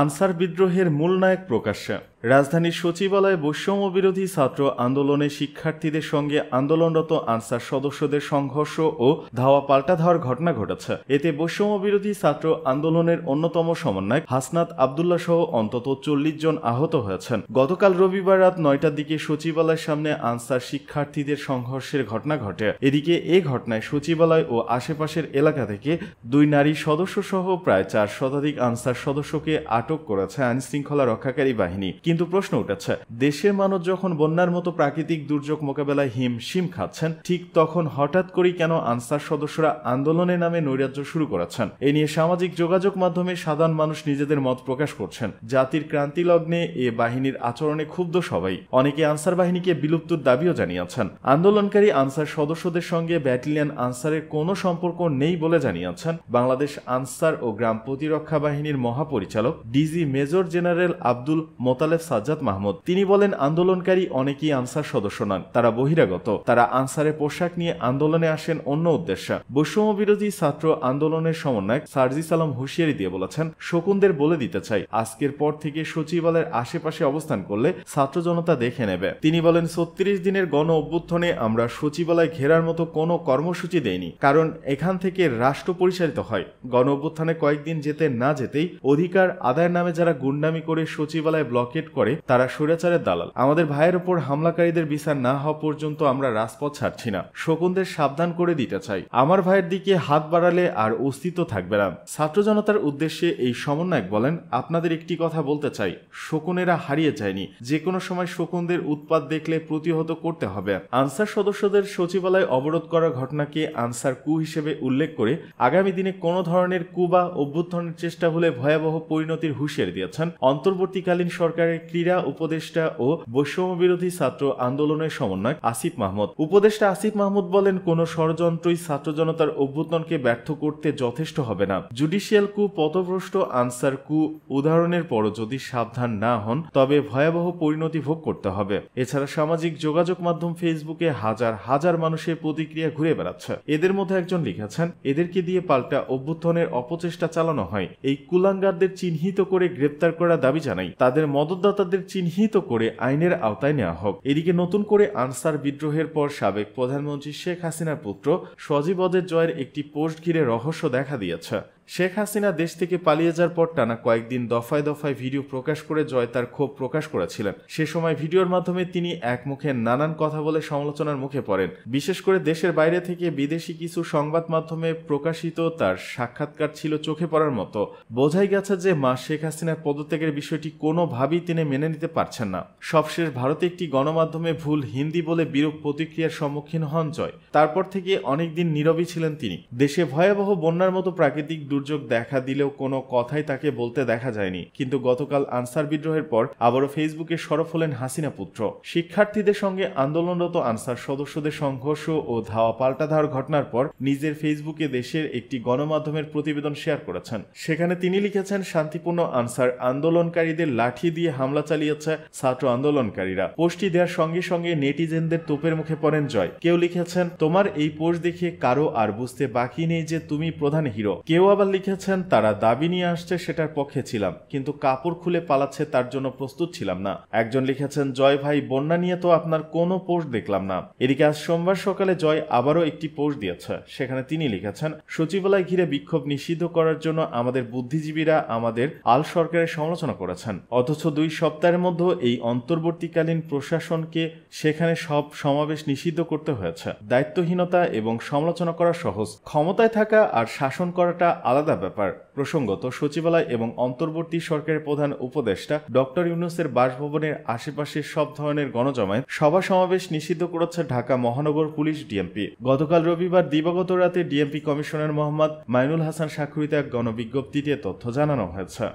answer বিদ্রোহের মূল নায়ক প্রকাশ্যে রাজধানীর সচিবালয়ে বৈষম্য বিরোধী ছাত্র আন্দোলনে শিক্ষার্থীদের সঙ্গে আন্দোলনরত আনসার সদস্যদের সংঘর্ষ ও ধাওয়া পাল্টা ধাওয়ার ঘটনা ঘটেছে এতে বৈষম্য বিরোধী ছাত্র আন্দোলনের অন্যতম সমন্বয়ক হাসনাত আবদুল্লাহ সহ অন্তত চল্লিশ জন আহত হয়েছেন গতকাল রবিবার রাত নয়টার দিকে সচিবালয়ের সামনে আনসার শিক্ষার্থীদের সংঘর্ষের ঘটনা ঘটে এদিকে এ ঘটনায় সচিবালয় ও আশেপাশের এলাকা থেকে দুই নারী সদস্য সহ প্রায় চার শতাধিক আনসার সদস্যকে আটক করেছে আইনশৃঙ্খলা রক্ষাকারী বাহিনী কিন্তু প্রশ্ন উঠেছে দেশের মানুষ যখন বন্যার মতো প্রাকৃতিক দুর্যোগ মোকাবেলায় হিমশিম খাচ্ছেন ঠিক তখন হঠাৎ করেই কেন আনসার সদস্যরা আন্দোলনের নামে নৈরাজ্য শুরু করেছেন এ নিয়ে সামাজিক যোগাযোগ মাধ্যমে সাধারণ মানুষ নিজেদের মত প্রকাশ করছেন জাতির ক্রান্তি লগ্নে এ বাহিনীর আচরণে ক্ষুব্ধ সবাই অনেকে আনসার বাহিনীকে বিলুপ্তর দাবিও জানিয়েছেন আন্দোলনকারী আনসার সদস্যদের সঙ্গে ব্যাটালিয়ান আনসারের কোনো সম্পর্ক নেই বলে জানিয়েছেন বাংলাদেশ আনসার ও গ্রাম প্রতিরক্ষা বাহিনীর মহাপরিচালক DG major general Abdul Motale Alef Sajjad Mahmud তিনি বলেন আন্দোলনকারী অনেকেই আনসার সদস্য নন তারা বহিরাগত তারা আনসারের পোশাক নিয়ে আন্দোলনে আসেন অন্য উদ্দেশ্যে বৈষম্য বিরোধী ছাত্র আন্দোলনের সমন্বয়ক সার্জি সালাম হুশিয়ারি দিয়ে বলেছেন শকুনদের বলে দিতে চাই আজকের পর থেকে সচিবালয়ের আশেপাশে অবস্থান করলে ছাত্র জনতা দেখে নেবে তিনি বলেন ছত্রিশ দিনের গণ অভ্যুত্থনে আমরা সচিবালয় ঘেরার মতো কোনো কর্মসূচি দেয়নি কারণ এখান থেকে রাষ্ট্র পরিচালিত হয় গণ অভ্যুত্থানে কয়েকদিন যেতে না যেতেই অধিকার আদায়ের নামে যারা গুন্ডামি করে সচিবালয় ব্লকেট করে তারা সুরাচারের দালাল আমাদের ভাইয়ের ওপর হামলাকারীদের বিচার না হওয়া পর্যন্ত আমরা রাজপথ ছাড়ছি না শকুনদের সাবধান করে দিতে চাই আমার ভাইয়ের দিকে হাত বাড়ালে আর অস্তিত্ব থাকবে না ছাত্র জনতার উদ্দেশ্যে এই সমন্বয়ক বলেন আপনাদের একটি কথা বলতে চাই শকুনেরা হারিয়ে যায়নি যে কোনো সময় শকুনদের উৎপাত দেখলে প্রতিহত করতে হবে আনসার সদস্যদের সচিবালয় অবরোধ করা ঘটনাকে আনসার কু হিসেবে উল্লেখ করে আগামী দিনে কোনো ধরনের কু বা অভ্যুত্থানের চেষ্টা হলে ভয়াবহ পরিণতির হুঁশিয়ারি দিয়েছেন অন্তর্বর্তীকালীন সরকারের ইউনিয়নের ক্রীড়া উপদেষ্টা ও বৈষম্য বিরোধী ছাত্র আন্দোলনের সমন্বয়ক আসিফ মাহমুদ উপদেষ্টা আসিফ মাহমুদ বলেন কোন ষড়যন্ত্রই ছাত্র জনতার অভ্যুত্থানকে ব্যর্থ করতে যথেষ্ট হবে না জুডিশিয়াল কু পথভ্রষ্ট আনসার কু উদাহরণের পর যদি সাবধান না হন তবে ভয়াবহ পরিণতি ভোগ করতে হবে এছাড়া সামাজিক যোগাযোগ মাধ্যম ফেসবুকে হাজার হাজার মানুষের প্রতিক্রিয়া ঘুরে বেড়াচ্ছে এদের মধ্যে একজন লিখেছেন এদেরকে দিয়ে পাল্টা অভ্যুত্থানের অপচেষ্টা চালানো হয় এই কুলাঙ্গারদের চিহ্নিত করে গ্রেপ্তার করার দাবি জানাই তাদের মদত মদতদাতাদের চিহ্নিত করে আইনের আওতায় নেওয়া হোক এদিকে নতুন করে আনসার বিদ্রোহের পর সাবেক প্রধানমন্ত্রী শেখ হাসিনার পুত্র সজীবদের জয়ের একটি পোস্ট ঘিরে রহস্য দেখা দিয়েছে শেখ হাসিনা দেশ থেকে পালিয়ে যাওয়ার পর টানা কয়েকদিন দফায় দফায় ভিডিও প্রকাশ করে জয় তার ক্ষোভ প্রকাশ করেছিলেন সে সময় ভিডিওর মাধ্যমে তিনি এক মুখে নানান কথা বলে সমালোচনার মুখে পড়েন বিশেষ করে দেশের বাইরে থেকে বিদেশি কিছু সংবাদ মাধ্যমে প্রকাশিত তার সাক্ষাৎকার ছিল চোখে পড়ার মতো বোঝাই গেছে যে মা শেখ হাসিনার পদত্যাগের বিষয়টি কোনোভাবেই তিনি মেনে নিতে পারছেন না সবশেষ ভারতে একটি গণমাধ্যমে ভুল হিন্দি বলে বিরূপ প্রতিক্রিয়ার সম্মুখীন হন জয় তারপর থেকে অনেকদিন নীরবই ছিলেন তিনি দেশে ভয়াবহ বন্যার মতো প্রাকৃতিক দুর্যোগ দেখা দিলেও কোনো কথাই তাকে বলতে দেখা যায়নি কিন্তু গতকাল আনসার বিদ্রোহের পর আবারও ফেসবুকে সরফ হলেন হাসিনা পুত্র শিক্ষার্থীদের সঙ্গে আন্দোলনরত আনসার সদস্যদের সংঘর্ষ ও ধাওয়া পাল্টাধার ঘটনার পর নিজের ফেসবুকে দেশের একটি গণমাধ্যমের প্রতিবেদন শেয়ার করেছেন সেখানে তিনি লিখেছেন শান্তিপূর্ণ আনসার আন্দোলনকারীদের লাঠি দিয়ে হামলা চালিয়েছে ছাত্র আন্দোলনকারীরা পোস্টটি দেওয়ার সঙ্গে সঙ্গে নেটিজেনদের তোপের মুখে পড়েন জয় কেউ লিখেছেন তোমার এই পোস্ট দেখে কারো আর বুঝতে বাকি নেই যে তুমি প্রধান হিরো কেউ আবার লিখেছেন তারা দাবি নিয়ে আসছে সেটার পক্ষে ছিলাম কিন্তু কাপড় খুলে পালাচ্ছে তার জন্য প্রস্তুত ছিলাম না একজন লিখেছেন জয় ভাই বন্যা নিয়ে তো আপনার কোনো পোস্ট দেখলাম না এদিকে আজ সোমবার সকালে জয় আবারও একটি পোস্ট দিয়েছে সেখানে তিনি লিখেছেন সচিবালয় ঘিরে বিক্ষোভ নিষিদ্ধ করার জন্য আমাদের বুদ্ধিজীবীরা আমাদের আল সরকারের সমালোচনা করেছেন অথচ দুই সপ্তাহের মধ্যে এই অন্তর্বর্তীকালীন প্রশাসনকে সেখানে সব সমাবেশ নিষিদ্ধ করতে হয়েছে দায়িত্বহীনতা এবং সমালোচনা করা সহজ ক্ষমতায় থাকা আর শাসন করাটা আলাদা আলাদা ব্যাপার প্রসঙ্গত সচিবালয় এবং অন্তর্বর্তী সরকারের প্রধান উপদেষ্টা ডক্টর ইউনুসের বাসভবনের আশেপাশে সব ধরনের গণজমায়েত সভা সমাবেশ নিষিদ্ধ করেছে ঢাকা মহানগর পুলিশ ডিএমপি গতকাল রবিবার দিবাগত রাতে ডিএমপি কমিশনার মোহাম্মদ মাইনুল হাসান স্বাক্ষরিত এক গণবিজ্ঞপ্তিতে তথ্য জানানো হয়েছে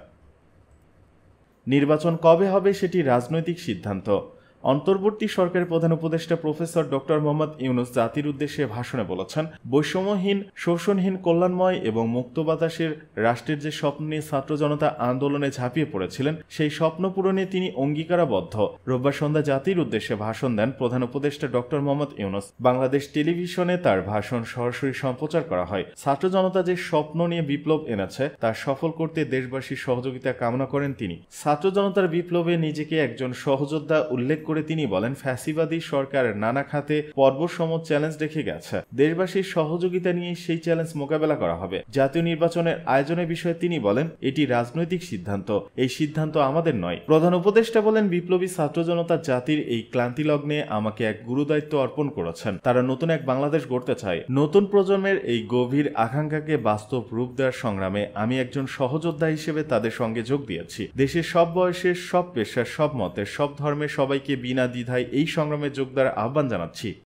নির্বাচন কবে হবে সেটি রাজনৈতিক সিদ্ধান্ত অন্তর্বর্তী সরকারের প্রধান উপদেষ্টা প্রফেসর ডক্টর মোহাম্মদ ইউনুস জাতির উদ্দেশ্যে ভাষণে বলেছেন বৈষম্যহীন শোষণহীন কল্যাণময় এবং মুক্ত বাতাসের রাষ্ট্রের যে স্বপ্ন নিয়ে ছাত্র জনতা আন্দোলনে ঝাঁপিয়ে পড়েছিলেন সেই স্বপ্ন পূরণে তিনি অঙ্গীকারাবদ্ধ রোববার সন্ধ্যা জাতির উদ্দেশ্যে ভাষণ দেন প্রধান উপদেষ্টা ডক্টর মোহাম্মদ ইউনুস বাংলাদেশ টেলিভিশনে তার ভাষণ সরাসরি সম্প্রচার করা হয় ছাত্র জনতা যে স্বপ্ন নিয়ে বিপ্লব এনেছে তা সফল করতে দেশবাসীর সহযোগিতা কামনা করেন তিনি ছাত্র জনতার বিপ্লবে নিজেকে একজন সহযোদ্ধা উল্লেখ করে করে তিনি বলেন ফ্যাসিবাদী সরকারের নানা খাতে পর্বসম চ্যালেঞ্জ রেখে গেছে দেশবাসীর সহযোগিতা নিয়ে সেই চ্যালেঞ্জ মোকাবেলা করা হবে জাতীয় নির্বাচনের আয়োজনের বিষয়ে তিনি বলেন এটি রাজনৈতিক সিদ্ধান্ত এই সিদ্ধান্ত আমাদের নয় প্রধান উপদেষ্টা বলেন বিপ্লবী ছাত্র জনতা জাতির এই ক্লান্তি লগ্নে আমাকে এক গুরুদায়িত্ব অর্পণ করেছেন তারা নতুন এক বাংলাদেশ গড়তে চায় নতুন প্রজন্মের এই গভীর আকাঙ্ক্ষাকে বাস্তব রূপ দেওয়ার সংগ্রামে আমি একজন সহযোদ্ধা হিসেবে তাদের সঙ্গে যোগ দিয়েছি দেশের সব বয়সের সব পেশার সব মতের সব ধর্মের সবাইকে বিনা দ্বিধায় এই সংগ্রামে যোগদার আহ্বান জানাচ্ছি